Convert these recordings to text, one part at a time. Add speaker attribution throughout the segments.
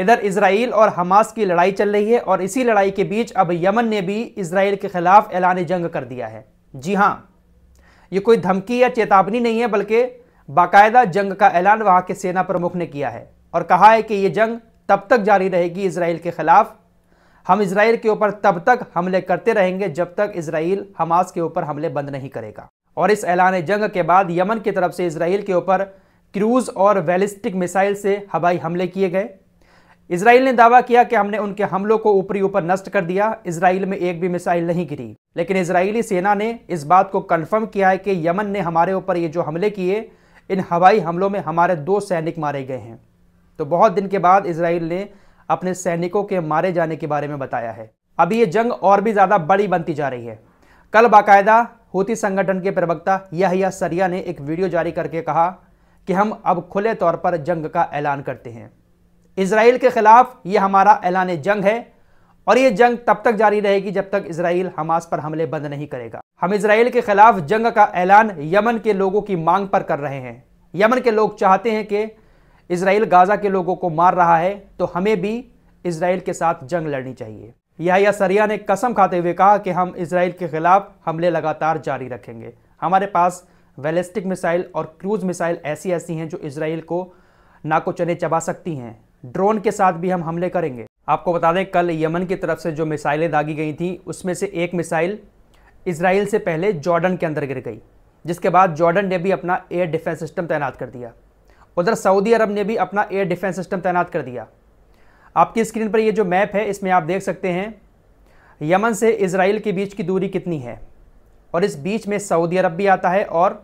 Speaker 1: इधर इसराइल और हमास की लड़ाई चल रही है और इसी लड़ाई के बीच अब यमन ने भी इसराइल के खिलाफ ऐलान जंग कर दिया है जी हाँ ये कोई धमकी या चेतावनी नहीं है बल्कि बाकायदा जंग का ऐलान वहाँ के सेना प्रमुख ने किया है और कहा है कि ये जंग तब तक जारी रहेगी इसराइल के खिलाफ हम इसराइल के ऊपर तब तक हमले करते रहेंगे जब तक इसराइल हमास के ऊपर हमले बंद नहीं करेगा और इस ऐलान जंग के बाद यमन की तरफ से इसराइल के ऊपर क्रूज और वैलिस्टिक मिसाइल से हवाई हमले किए गए इसराइल ने दावा किया कि हमने उनके हमलों को ऊपरी ऊपर नष्ट कर दिया इसराइल में एक भी मिसाइल नहीं गिरी लेकिन इसराइली सेना ने इस बात को कन्फर्म किया है कि यमन ने हमारे ऊपर ये जो हमले किए इन हवाई हमलों में हमारे दो सैनिक मारे गए हैं तो बहुत दिन के बाद इसराइल ने अपने सैनिकों के मारे जाने के बारे में बताया है अभी ये जंग और भी ज़्यादा बड़ी बनती जा रही है कल बाकायदा हूती संगठन के प्रवक्ता यहिया सरिया ने एक वीडियो जारी करके कहा कि हम अब खुले तौर पर जंग का ऐलान करते हैं इसराइल के ख़िलाफ़ ये हमारा ऐलान जंग है और ये जंग तब तक जारी रहेगी जब तक इसराइल हमास पर हमले बंद नहीं करेगा हम इसराइल के ख़िलाफ़ जंग का ऐलान यमन के लोगों की मांग पर कर रहे हैं यमन के लोग चाहते हैं कि इसराइल गाज़ा के लोगों को मार रहा है तो हमें भी इसराइल के साथ जंग लड़नी चाहिए या सरिया ने कसम खाते हुए कहा कि हम इसराइल के ख़िलाफ़ हमले लगातार जारी रखेंगे हमारे पास वेलिस्टिक मिसाइल और क्रूज़ मिसाइल ऐसी ऐसी हैं जो इसराइल को नाको चने चबा सकती हैं ड्रोन के साथ भी हम हमले करेंगे आपको बता दें कल यमन की तरफ से जो मिसाइलें दागी गई थी उसमें से एक मिसाइल इसराइल से पहले जॉर्डन के अंदर गिर गई जिसके बाद जॉर्डन ने भी अपना एयर डिफेंस सिस्टम तैनात कर दिया उधर सऊदी अरब ने भी अपना एयर डिफेंस सिस्टम तैनात कर दिया आपकी स्क्रीन पर ये जो मैप है इसमें आप देख सकते हैं यमन से इसराइल के बीच की दूरी कितनी है और इस बीच में सऊदी अरब भी आता है और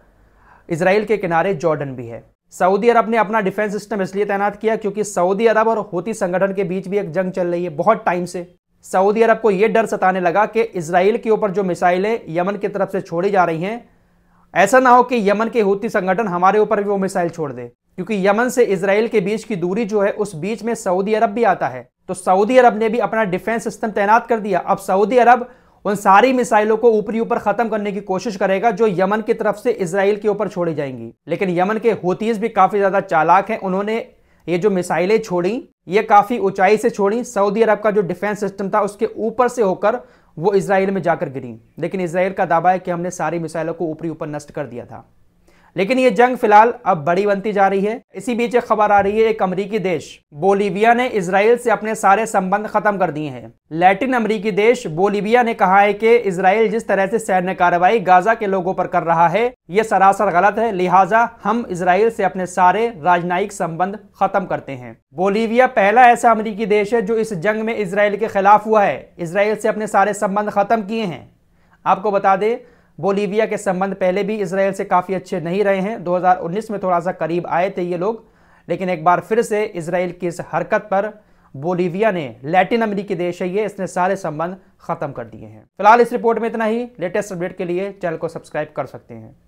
Speaker 1: इसराइल के किनारे जॉर्डन भी है सऊदी अरब ने अपना डिफेंस सिस्टम इसलिए तैनात किया क्योंकि सऊदी अरब और होती संगठन के बीच भी एक जंग चल रही है बहुत टाइम से सऊदी अरब को यह डर सताने लगा कि इसराइल के ऊपर जो मिसाइलें यमन की तरफ से छोड़ी जा रही हैं ऐसा ना हो कि यमन के हूती संगठन हमारे ऊपर भी वो मिसाइल छोड़ दे क्योंकि यमन से इसराइल के बीच की दूरी जो है उस बीच में सऊदी अरब भी आता है तो सऊदी अरब ने भी अपना डिफेंस सिस्टम तैनात कर दिया अब सऊदी अरब उन सारी मिसाइलों को ऊपरी ऊपर खत्म करने की कोशिश करेगा जो यमन की तरफ से इसराइल के ऊपर छोड़ी जाएंगी लेकिन यमन के होतीज भी काफी ज्यादा चालाक हैं उन्होंने ये जो मिसाइलें छोड़ी ये काफी ऊंचाई से छोड़ी सऊदी अरब का जो डिफेंस सिस्टम था उसके ऊपर से होकर वो इसराइल में जाकर गिरी लेकिन इसराइल का दावा है कि हमने सारी मिसाइलों को ऊपरी ऊपर नष्ट कर दिया था लेकिन ये जंग फिलहाल अब बड़ी बनती जा रही है इसी बीच एक खबर आ रही है एक अमरीकी देश बोलीविया ने इसराइल से अपने सारे संबंध खत्म कर दिए हैं लैटिन अमरीकी देश बोलीविया ने कहा है कि इसराइल जिस तरह से सैन्य कार्रवाई गाजा के लोगों पर कर रहा है ये सरासर गलत है लिहाजा हम इसराइल से अपने सारे राजनयिक संबंध खत्म करते हैं बोलीविया पहला ऐसा अमरीकी देश है जो इस जंग में इसराइल के खिलाफ हुआ है इसराइल से अपने सारे संबंध खत्म किए हैं आपको बता दें बोलीविया के संबंध पहले भी इसराइल से काफ़ी अच्छे नहीं रहे हैं 2019 में थोड़ा सा करीब आए थे ये लोग लेकिन एक बार फिर से इसराइल की इस हरकत पर बोलीविया ने लैटिन अमेरिकी देश है ये इसने सारे संबंध खत्म कर दिए हैं फिलहाल इस रिपोर्ट में इतना ही लेटेस्ट अपडेट के लिए चैनल को सब्सक्राइब कर सकते हैं